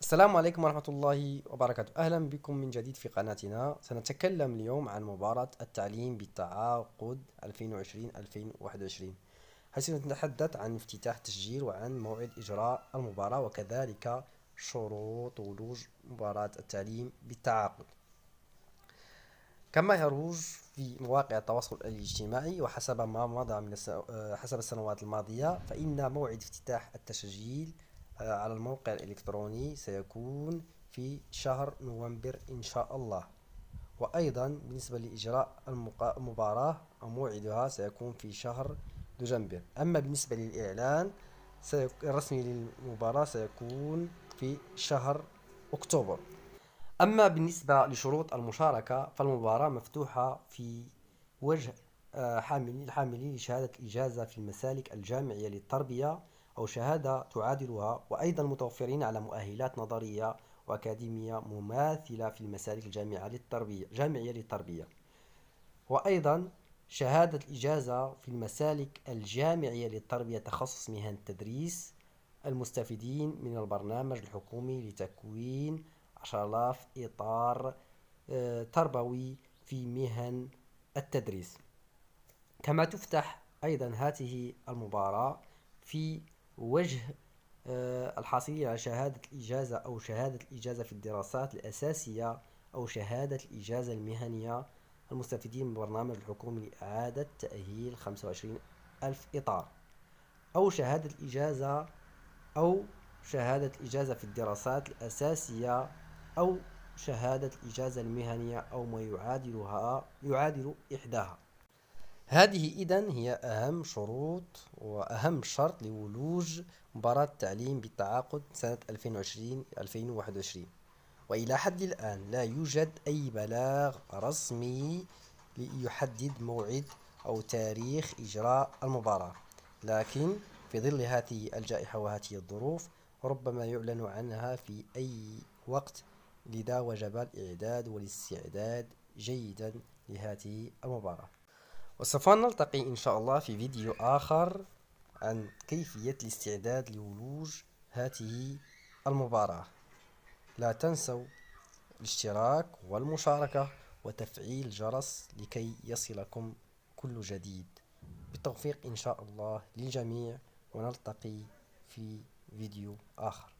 السلام عليكم ورحمة الله وبركاته أهلا بكم من جديد في قناتنا سنتكلم اليوم عن مباراة التعليم بالتعاقد 2020-2021 حيث نتحدث عن افتتاح التسجيل وعن موعد إجراء المباراة وكذلك شروط ولوج مباراة التعليم بالتعاقد كما يروج في مواقع التواصل الاجتماعي وحسب ما مضى من حسب السنوات الماضية فإن موعد افتتاح التسجيل آه، على الموقع الإلكتروني سيكون في شهر نوفمبر إن شاء الله وأيضا بالنسبة لإجراء المباراة موعدها سيكون في شهر دجنبر أما بالنسبة للإعلان الرسمي للمباراة سيكون في شهر أكتوبر أما بالنسبة لشروط المشاركة فالمباراة مفتوحة في وجه آه، حاملين الحاملين لشهادة الإجازة في المسالك الجامعية للتربية أو شهادة تعادلها وأيضا متوفرين على مؤهلات نظرية وأكاديمية مماثلة في المسالك الجامعة للتربية جامعية للتربية وأيضا شهادة الإجازة في المسالك الجامعية للتربية تخصص مهن التدريس المستفيدين من البرنامج الحكومي لتكوين عشرالاف إطار آه، تربوي في مهن التدريس كما تفتح أيضا هذه المباراة في وجه آه، الحاصلين على شهادة الإجازة أو شهادة الإجازة في الدراسات الأساسية أو شهادة الإجازة المهنية المستفيدين من برنامج الحكومي لإعادة تأهيل 25 ألف إطار أو شهادة الإجازة أو شهادة الإجازة في الدراسات الأساسية أو شهادة الإجازة المهنية أو ما يعادلها يعادل إحداها هذه إذا هي أهم شروط وأهم شرط لولوج مباراة التعليم بالتعاقد سنة 2020-2021 وإلى حد الآن لا يوجد أي بلاغ رسمي يحدد موعد أو تاريخ إجراء المباراة لكن في ظل هذه الجائحة وهذه الظروف ربما يعلن عنها في أي وقت لذا وجب الإعداد والاستعداد جيدا لهذه المباراة وسوف نلتقي إن شاء الله في فيديو آخر عن كيفية الاستعداد لولوج هذه المباراة لا تنسوا الاشتراك والمشاركة وتفعيل جرس لكي يصلكم كل جديد بالتوفيق إن شاء الله للجميع ونلتقي في فيديو آخر